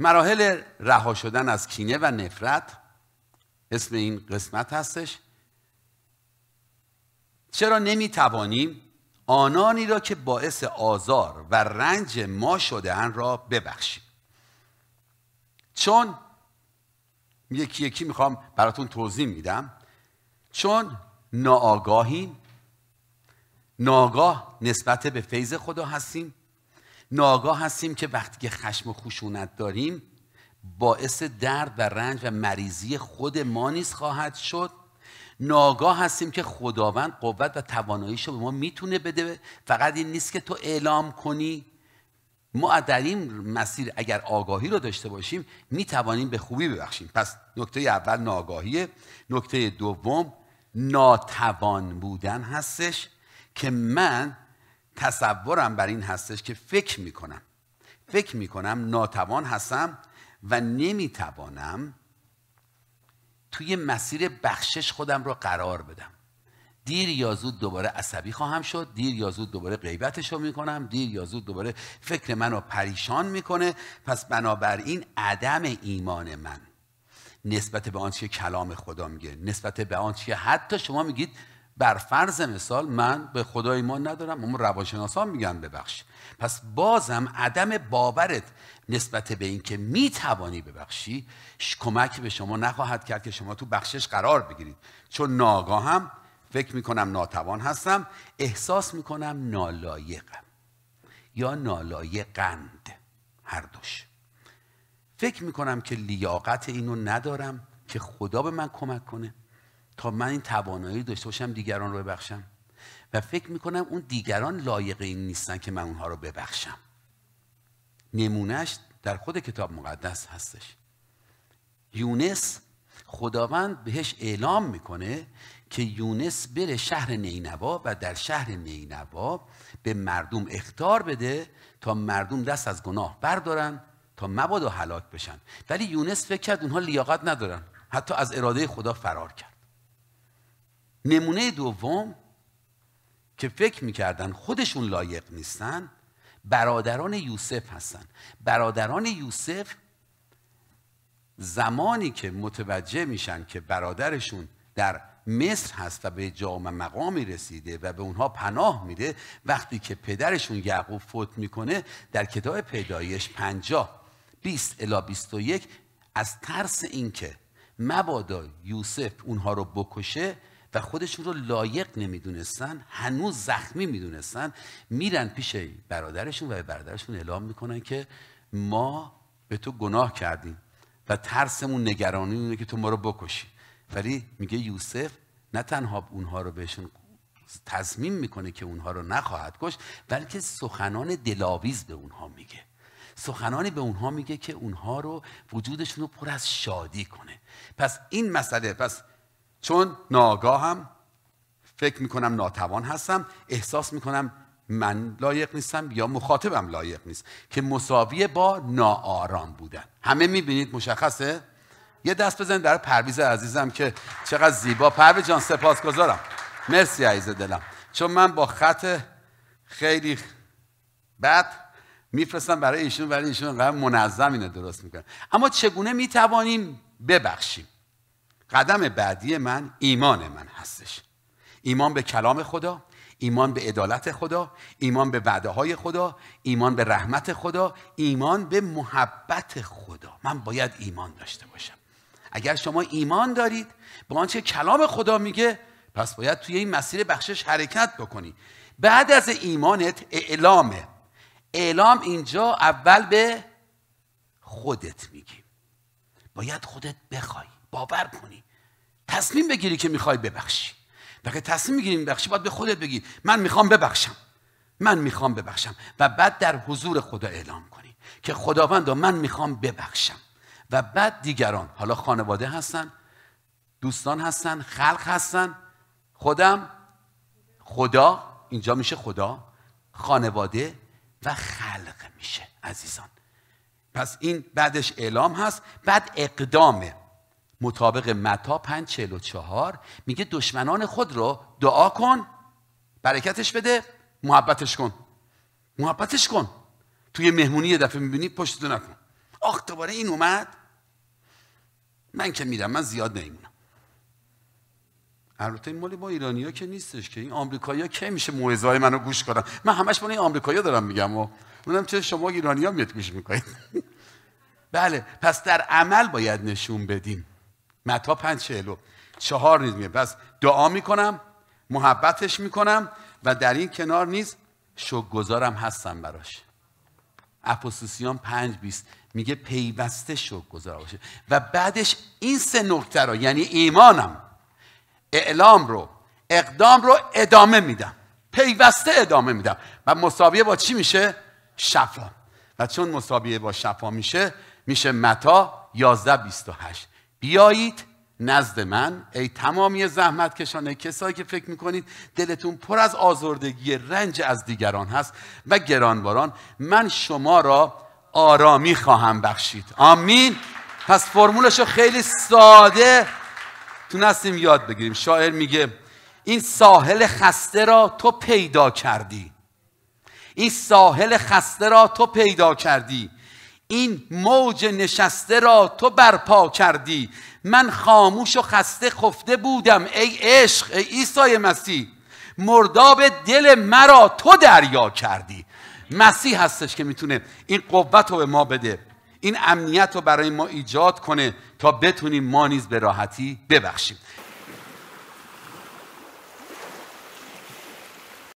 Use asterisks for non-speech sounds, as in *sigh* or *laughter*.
مراحل رها شدن از کینه و نفرت اسم این قسمت هستش چرا نمیتوانیم آنانی را که باعث آزار و رنج ما شدهان را ببخشیم چون یکی یکی میخوام براتون توضیح میدم چون ناآگاهیم ناگاه نسبت به فیض خدا هستیم ناگاه هستیم که وقتی که خشم و خشونت داریم باعث درد و رنج و مریضی خود ما نیز خواهد شد ناگاه هستیم که خداوند قوت و تواناییش رو به ما میتونه بده فقط این نیست که تو اعلام کنی ما در این مسیر اگر آگاهی رو داشته باشیم میتوانیم به خوبی ببخشیم پس نکته اول ناگاهیه. نکته دوم ناتوان بودن هستش که من تصورم بر این هستش که فکر میکنم فکر میکنم ناتوان هستم و نمیتوانم توی مسیر بخشش خودم رو قرار بدم دیر یا زود دوباره عصبی خواهم شد دیر یا زود دوباره غیبتش رو میکنم دیر یا زود دوباره فکر منو پریشان میکنه پس بنابراین عدم ایمان من نسبت به آنچه کلام خدا میگه نسبت به آنچه حتی شما میگید بر فرض مثال من به خدا ایمان ندارم اون روانشناسان میگن ببخش پس بازم عدم باورت نسبت به اینکه می توانی ببخشی کمک به شما نخواهد کرد که شما تو بخشش قرار بگیرید چون ناگاهم فکر میکنم ناتوان هستم احساس میکنم نالایقم یا نالایقند هر دوش فکر میکنم که لیاقت اینو ندارم که خدا به من کمک کنه تا خب من این توانایی داشته باشم دیگران رو ببخشم و فکر میکنم اون دیگران لایق این نیستن که من اونها رو ببخشم نمونهش در خود کتاب مقدس هستش یونس خداوند بهش اعلام میکنه که یونس بره شهر نینوا و در شهر نینوا به مردم اختار بده تا مردم دست از گناه بردارن تا مبادا هلاک بشن ولی یونس فکر کرد اونها لیاقت ندارن حتی از اراده خدا فرار کرد نمونه دوم که فکر میکردن خودشون لایق نیستن برادران یوسف هستن برادران یوسف زمانی که متوجه میشن که برادرشون در مصر هست و به جام مقامی رسیده و به اونها پناه میده وقتی که پدرشون یعقوب فوت میکنه در کتاب پیدایش پنجاه بیست الا یک از ترس اینکه مبادا یوسف اونها رو بکشه و خودشون رو لایق نمیدونستن هنوز زخمی میدونستن میرن پیش برادرشون و به برادرشون اعلام میکنن که ما به تو گناه کردیم و ترسمون نگرانی که تو ما رو بکشی ولی میگه یوسف نه تنها اونها رو بهشون تضمین میکنه که اونها رو نخواهد کش بلکه سخنان دلاویز به اونها میگه سخنانی به اونها میگه که اونها رو وجودشون رو پر از شادی کنه پس این مسئله پس چون ناگاهم فکر میکنم ناتوان هستم احساس میکنم من لایق نیستم یا مخاطبم لایق نیست که مساویه با ناآرام بودن همه میبینید مشخصه یه دست بزنید برای پرویز عزیزم که چقدر زیبا پرویز جان گذارم مرسی عزیز دلم چون من با خط خیلی بد میفرستم برای ایشون ولی ایشون قبل منظم اینه درست میکنم. اما چگونه میتوانیم ببخشیم قدم بعدی من ایمان من هستش ایمان به کلام خدا ایمان به عدالت خدا ایمان به وعده های خدا ایمان به رحمت خدا ایمان به محبت خدا من باید ایمان داشته باشم اگر شما ایمان دارید به آنچه کلام خدا میگه پس باید توی این مسیر بخشش حرکت بکنی بعد از ایمانت اعلامه اعلام اینجا اول به خودت میگی باید خودت بخوای باور کنی تصمیم بگیری که میخوای ببخشی وقتی تصمیم میگیری ببخشی، باید به خودت بگی من میخوام ببخشم من میخوام ببخشم و بعد در حضور خدا اعلام کنی که و من میخوام ببخشم و بعد دیگران حالا خانواده هستن دوستان هستن خلق هستن خودم خدا اینجا میشه خدا خانواده و خلق میشه عزیزان پس این بعدش اعلام هست بعد اقدامه مطابق متا 544 میگه دشمنان خود رو دعا کن برکتش بده محبتش کن محبتش کن توی مهمونی یه دفعه میبینی پشت نکن آخ دوباره این اومد من که میرم من زیاد نمیمونم البته این مالی با ایرانیا که نیستش که این آمریکایی‌ها کی میشه موعظه‌های منو گوش کنن من همش با این آمریکایی‌ها دارم میگم و منم چه شما ایرانی ها میاد گوش میکنید *laughs* بله پس در عمل باید نشون بدیم متا پنج چهلو چهار نیز میگه پس دعا میکنم محبتش میکنم و در این کنار نیز شکرگزارم هستم براش اپوسوسیان پنج بیست میگه پیوسته شکرگزار باشه و بعدش این سه نکته رو یعنی ایمانم اعلام رو اقدام رو ادامه میدم پیوسته ادامه میدم و مساویه با چی میشه شفا و چون مسابیه با شفا میشه میشه متا 11 28 بیایید نزد من ای تمامی زحمت کشانه کسایی که فکر میکنید دلتون پر از آزردگی رنج از دیگران هست و گرانباران من شما را آرامی خواهم بخشید آمین پس فرمولش رو خیلی ساده تونستیم یاد بگیریم شاعر میگه این ساحل خسته را تو پیدا کردی این ساحل خسته را تو پیدا کردی این موج نشسته را تو برپا کردی من خاموش و خسته خفته بودم ای عشق ای عیسی مسیح مرداب دل مرا تو دریا کردی مسیح هستش که میتونه این قوت رو به ما بده این امنیت رو برای ما ایجاد کنه تا بتونیم ما نیز به راحتی ببخشیم